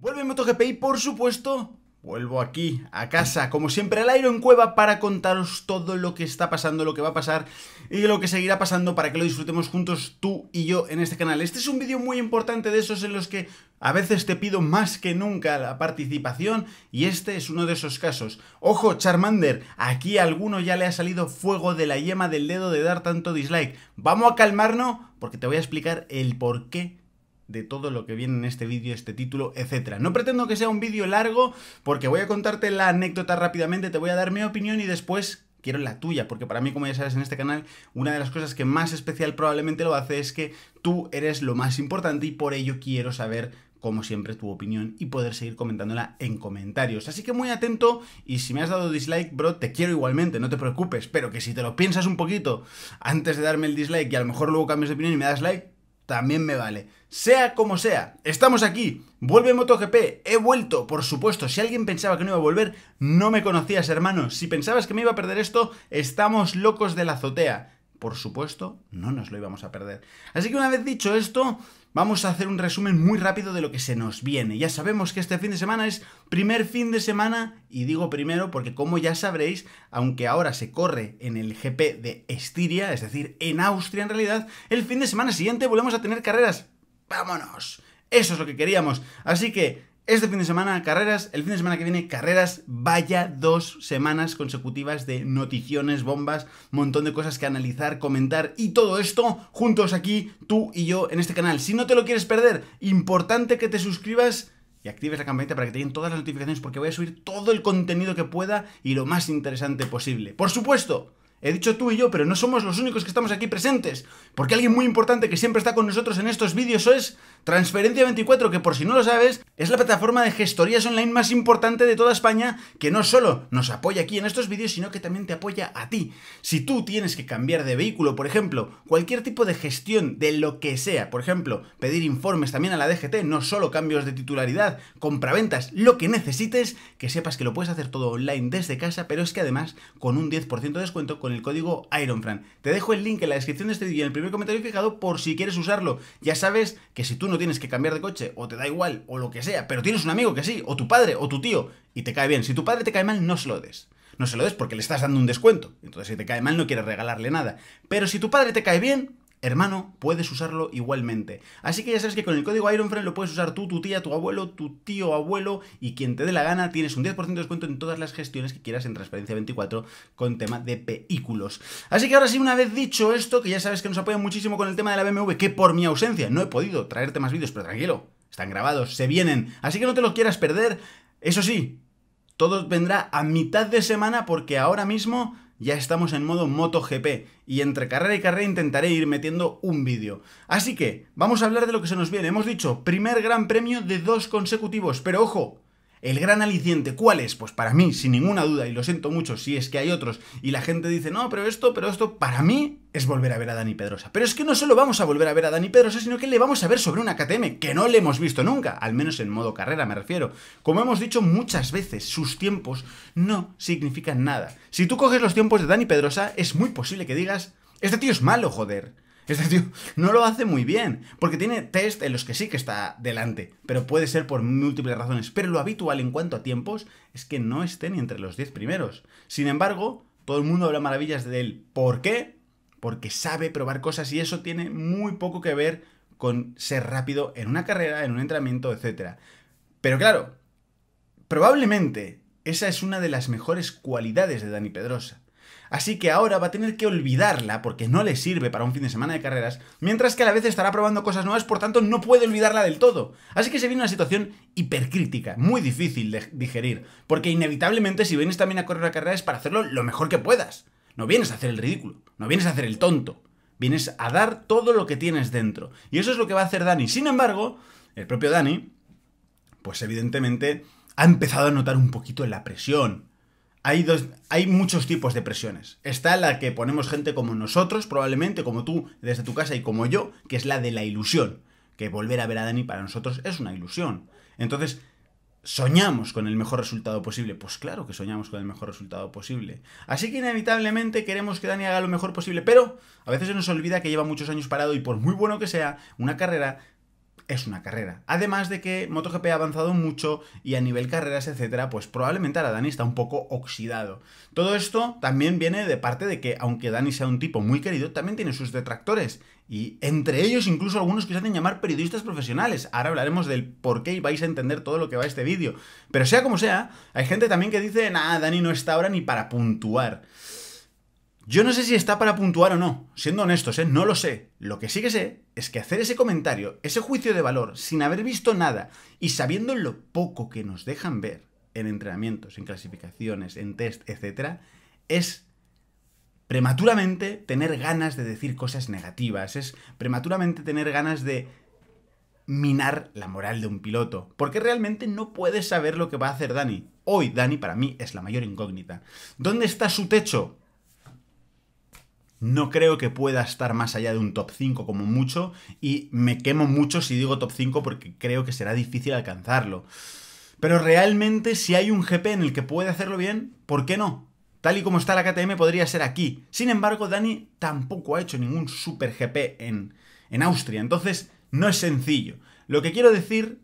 Vuelve MotoGP y por supuesto vuelvo aquí a casa, como siempre al en Cueva para contaros todo lo que está pasando, lo que va a pasar y lo que seguirá pasando para que lo disfrutemos juntos tú y yo en este canal. Este es un vídeo muy importante de esos en los que a veces te pido más que nunca la participación y este es uno de esos casos. Ojo, Charmander, aquí a alguno ya le ha salido fuego de la yema del dedo de dar tanto dislike. Vamos a calmarnos porque te voy a explicar el por qué de todo lo que viene en este vídeo, este título, etcétera. No pretendo que sea un vídeo largo porque voy a contarte la anécdota rápidamente, te voy a dar mi opinión y después quiero la tuya, porque para mí, como ya sabes en este canal, una de las cosas que más especial probablemente lo hace es que tú eres lo más importante y por ello quiero saber como siempre, tu opinión y poder seguir comentándola en comentarios. Así que muy atento y si me has dado dislike, bro, te quiero igualmente, no te preocupes, pero que si te lo piensas un poquito antes de darme el dislike y a lo mejor luego cambias de opinión y me das like, también me vale. Sea como sea, estamos aquí. Vuelve MotoGP, he vuelto, por supuesto. Si alguien pensaba que no iba a volver, no me conocías, hermano. Si pensabas que me iba a perder esto, estamos locos de la azotea. Por supuesto, no nos lo íbamos a perder. Así que una vez dicho esto, vamos a hacer un resumen muy rápido de lo que se nos viene. Ya sabemos que este fin de semana es primer fin de semana, y digo primero porque como ya sabréis, aunque ahora se corre en el GP de Estiria, es decir, en Austria en realidad, el fin de semana siguiente volvemos a tener carreras. ¡Vámonos! Eso es lo que queríamos. Así que este fin de semana carreras, el fin de semana que viene carreras, vaya dos semanas consecutivas de noticiones, bombas, montón de cosas que analizar, comentar y todo esto juntos aquí, tú y yo en este canal. Si no te lo quieres perder, importante que te suscribas y actives la campanita para que te lleguen todas las notificaciones porque voy a subir todo el contenido que pueda y lo más interesante posible. Por supuesto, He dicho tú y yo, pero no somos los únicos que estamos aquí presentes, porque alguien muy importante que siempre está con nosotros en estos vídeos es Transferencia24, que por si no lo sabes, es la plataforma de gestorías online más importante de toda España, que no solo nos apoya aquí en estos vídeos, sino que también te apoya a ti. Si tú tienes que cambiar de vehículo, por ejemplo, cualquier tipo de gestión de lo que sea, por ejemplo, pedir informes también a la DGT, no solo cambios de titularidad, compraventas, lo que necesites, que sepas que lo puedes hacer todo online desde casa, pero es que además con un 10% de descuento con el código IRONFRAN. Te dejo el link en la descripción de este vídeo y en el primer comentario fijado por si quieres usarlo. Ya sabes que si tú no tienes que cambiar de coche, o te da igual, o lo que sea, pero tienes un amigo que sí, o tu padre, o tu tío, y te cae bien. Si tu padre te cae mal, no se lo des. No se lo des porque le estás dando un descuento. Entonces, si te cae mal, no quieres regalarle nada. Pero si tu padre te cae bien, hermano, puedes usarlo igualmente. Así que ya sabes que con el código IronFriend lo puedes usar tú, tu tía, tu abuelo, tu tío, abuelo y quien te dé la gana. Tienes un 10% de descuento en todas las gestiones que quieras en transparencia 24 con tema de vehículos. Así que ahora sí, una vez dicho esto, que ya sabes que nos apoyan muchísimo con el tema de la BMW, que por mi ausencia no he podido traerte más vídeos, pero tranquilo, están grabados, se vienen. Así que no te los quieras perder. Eso sí, todo vendrá a mitad de semana porque ahora mismo ya estamos en modo MotoGP y entre carrera y carrera intentaré ir metiendo un vídeo. Así que, vamos a hablar de lo que se nos viene. Hemos dicho, primer gran premio de dos consecutivos, pero ojo, el gran aliciente, ¿cuál es? Pues para mí, sin ninguna duda, y lo siento mucho si es que hay otros y la gente dice, no, pero esto, pero esto, para mí es volver a ver a Dani Pedrosa. Pero es que no solo vamos a volver a ver a Dani Pedrosa, sino que le vamos a ver sobre una KTM que no le hemos visto nunca, al menos en modo carrera me refiero. Como hemos dicho muchas veces, sus tiempos no significan nada. Si tú coges los tiempos de Dani Pedrosa, es muy posible que digas, este tío es malo, joder. Este tío no lo hace muy bien, porque tiene test en los que sí que está delante, pero puede ser por múltiples razones. Pero lo habitual en cuanto a tiempos es que no esté ni entre los 10 primeros. Sin embargo, todo el mundo habla maravillas de él. ¿Por qué? Porque sabe probar cosas y eso tiene muy poco que ver con ser rápido en una carrera, en un entrenamiento, etc. Pero claro, probablemente esa es una de las mejores cualidades de Dani Pedrosa Así que ahora va a tener que olvidarla porque no le sirve para un fin de semana de carreras, mientras que a la vez estará probando cosas nuevas, por tanto no puede olvidarla del todo. Así que se viene una situación hipercrítica, muy difícil de digerir, porque inevitablemente si vienes también a correr la carrera es para hacerlo lo mejor que puedas. No vienes a hacer el ridículo, no vienes a hacer el tonto, vienes a dar todo lo que tienes dentro. Y eso es lo que va a hacer Dani. Sin embargo, el propio Dani, pues evidentemente ha empezado a notar un poquito la presión, hay, muchos tipos de presiones. Está la que ponemos gente como nosotros, probablemente como tú, desde tu casa y como yo, que es la de la ilusión. Que volver a ver a Dani para nosotros es una ilusión. Entonces, ¿soñamos con el mejor resultado posible? Pues claro que soñamos con el mejor resultado posible. Así que inevitablemente queremos que Dani haga lo mejor posible, pero a veces se nos olvida que lleva muchos años parado y por muy bueno que sea, una carrera es una carrera. Además de que MotoGP ha avanzado mucho y a nivel carreras, etcétera, pues probablemente ahora Dani está un poco oxidado. Todo esto también viene de parte de que, aunque Dani sea un tipo muy querido, también tiene sus detractores. Y entre ellos, incluso algunos que se hacen llamar periodistas profesionales. Ahora hablaremos del por qué y vais a entender todo lo que va este vídeo. Pero sea como sea, hay gente también que dice, nada, Dani no está ahora ni para puntuar. Yo no sé si está para puntuar o no, siendo honestos, ¿eh? no lo sé. Lo que sí que sé es que hacer ese comentario, ese juicio de valor, sin haber visto nada y sabiendo lo poco que nos dejan ver en entrenamientos, en clasificaciones, en test, etc., es prematuramente tener ganas de decir cosas negativas, es prematuramente tener ganas de minar la moral de un piloto, porque realmente no puedes saber lo que va a hacer Dani. Hoy Dani para mí es la mayor incógnita. ¿Dónde está su techo? No creo que pueda estar más allá de un top 5 como mucho y me quemo mucho si digo top 5 porque creo que será difícil alcanzarlo. Pero realmente si hay un GP en el que puede hacerlo bien, ¿por qué no? Tal y como está la KTM podría ser aquí. Sin embargo, Dani tampoco ha hecho ningún super GP en, en Austria, entonces no es sencillo. Lo que quiero decir,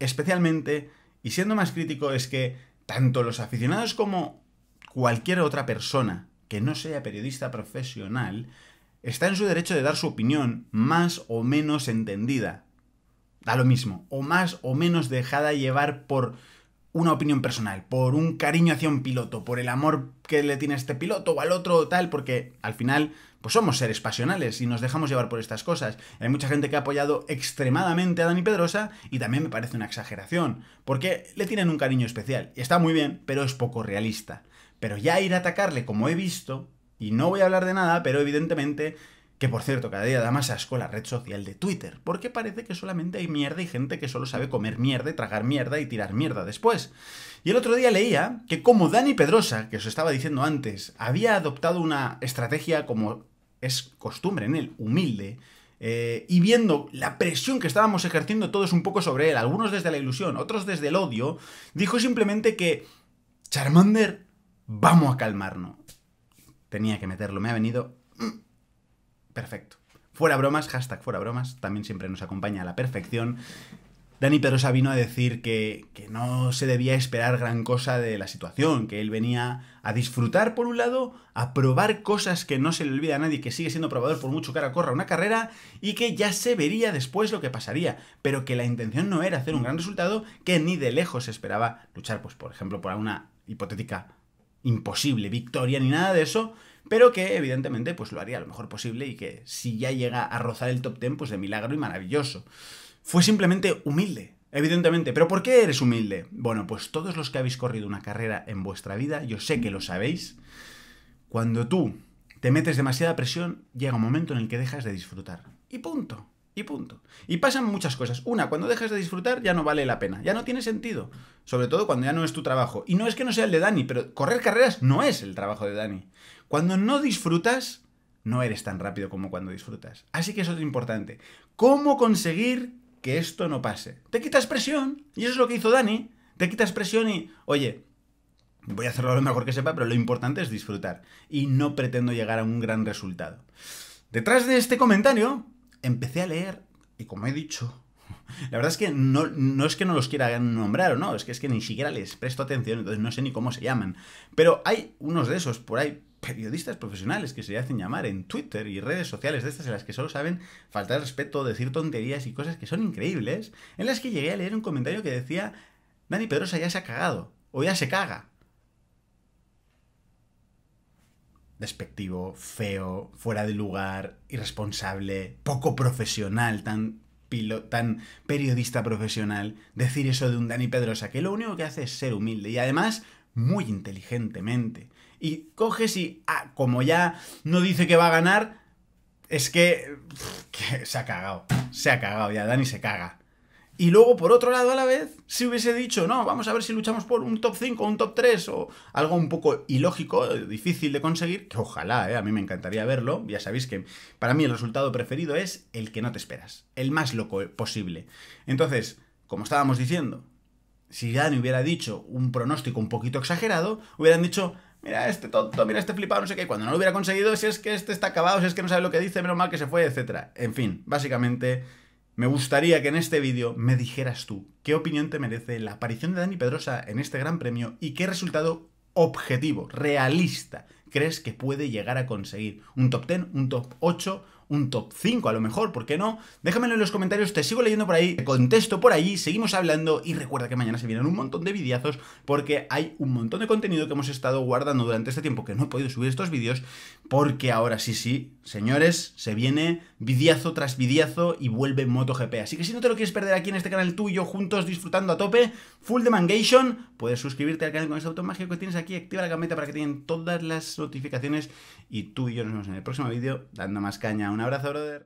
especialmente, y siendo más crítico, es que tanto los aficionados como cualquier otra persona que no sea periodista profesional, está en su derecho de dar su opinión más o menos entendida. Da lo mismo, o más o menos dejada llevar por una opinión personal, por un cariño hacia un piloto, por el amor que le tiene a este piloto o al otro o tal, porque al final, pues somos seres pasionales y nos dejamos llevar por estas cosas. Hay mucha gente que ha apoyado extremadamente a Dani Pedrosa y también me parece una exageración, porque le tienen un cariño especial y está muy bien, pero es poco realista. Pero ya ir a atacarle, como he visto, y no voy a hablar de nada, pero evidentemente, que por cierto, cada día da más asco la red social de Twitter, porque parece que solamente hay mierda y gente que solo sabe comer mierda, tragar mierda y tirar mierda después. Y el otro día leía que como Dani Pedrosa, que os estaba diciendo antes, había adoptado una estrategia como es costumbre en él, humilde, eh, y viendo la presión que estábamos ejerciendo todos un poco sobre él, algunos desde la ilusión, otros desde el odio, dijo simplemente que Charmander vamos a calmarnos. Tenía que meterlo, me ha venido... Mm, perfecto. Fuera bromas, hashtag fuera bromas, también siempre nos acompaña a la perfección. Dani Pedrosa vino a decir que, que, no se debía esperar gran cosa de la situación, que él venía a disfrutar por un lado, a probar cosas que no se le olvida a nadie, que sigue siendo probador por mucho que ahora corra una carrera y que ya se vería después lo que pasaría, pero que la intención no era hacer un gran resultado, que ni de lejos esperaba luchar, pues por ejemplo, por una hipotética imposible victoria ni nada de eso, pero que evidentemente pues lo haría lo mejor posible y que si ya llega a rozar el top 10 pues de milagro y maravilloso. Fue simplemente humilde, evidentemente, pero ¿por qué eres humilde? Bueno, pues todos los que habéis corrido una carrera en vuestra vida, yo sé que lo sabéis, cuando tú te metes demasiada presión, llega un momento en el que dejas de disfrutar. Y punto. Y punto. Y pasan muchas cosas. Una, cuando dejas de disfrutar ya no vale la pena, ya no tiene sentido. Sobre todo cuando ya no es tu trabajo. Y no es que no sea el de Dani, pero correr carreras no es el trabajo de Dani. Cuando no disfrutas, no eres tan rápido como cuando disfrutas. Así que eso es importante. ¿Cómo conseguir que esto no pase? Te quitas presión, y eso es lo que hizo Dani. Te quitas presión y, oye, voy a hacerlo lo mejor que sepa, pero lo importante es disfrutar. Y no pretendo llegar a un gran resultado. Detrás de este comentario empecé a leer, y como he dicho, la verdad es que no, es que no los quiera nombrar o no, es que es que ni siquiera les presto atención, entonces no sé ni cómo se llaman. Pero hay unos de esos por ahí, periodistas profesionales que se hacen llamar en Twitter y redes sociales de estas en las que solo saben faltar respeto, decir tonterías y cosas que son increíbles, en las que llegué a leer un comentario que decía, Dani Pedrosa ya se ha cagado, o ya se caga. despectivo, feo, fuera de lugar, irresponsable, poco profesional, tan, tan periodista profesional, decir eso de un Dani Pedrosa, que lo único que hace es ser humilde y además muy inteligentemente. Y coges y, ah, como ya no dice que va a ganar, es que, que se ha cagado, se ha cagado ya, Dani se caga. Y luego, por otro lado, a la vez, si hubiese dicho, no, vamos a ver si luchamos por un top 5, un top 3 o algo un poco ilógico, eh, difícil de conseguir, que ojalá, eh, a mí me encantaría verlo, ya sabéis que para mí el resultado preferido es el que no te esperas, el más loco eh, posible. Entonces, como estábamos diciendo, si Dani hubiera dicho un pronóstico un poquito exagerado, hubieran dicho, mira este tonto, mira este flipado, no sé qué, cuando no lo hubiera conseguido, si es que este está acabado, si es que no sabe lo que dice, menos mal que se fue, etc. En fin, básicamente me gustaría que en este vídeo me dijeras tú qué opinión te merece la aparición de Dani Pedrosa en este gran premio y qué resultado objetivo, realista, crees que puede llegar a conseguir. ¿Un top 10, un top 8 un top 5 a lo mejor, ¿por qué no? Déjamelo en los comentarios, te sigo leyendo por ahí, te contesto por ahí, seguimos hablando y recuerda que mañana se vienen un montón de vidiazos porque hay un montón de contenido que hemos estado guardando durante este tiempo que no he podido subir estos vídeos porque ahora sí, sí, señores, se viene vidiazo tras vidiazo y vuelve MotoGP. Así que si no te lo quieres perder aquí en este canal tuyo juntos disfrutando a tope, full de mangation, puedes suscribirte al canal con este auto mágico que tienes aquí, activa la campanita para que te todas las notificaciones y tú y yo nos vemos en el próximo vídeo dando más caña un abrazo, brother.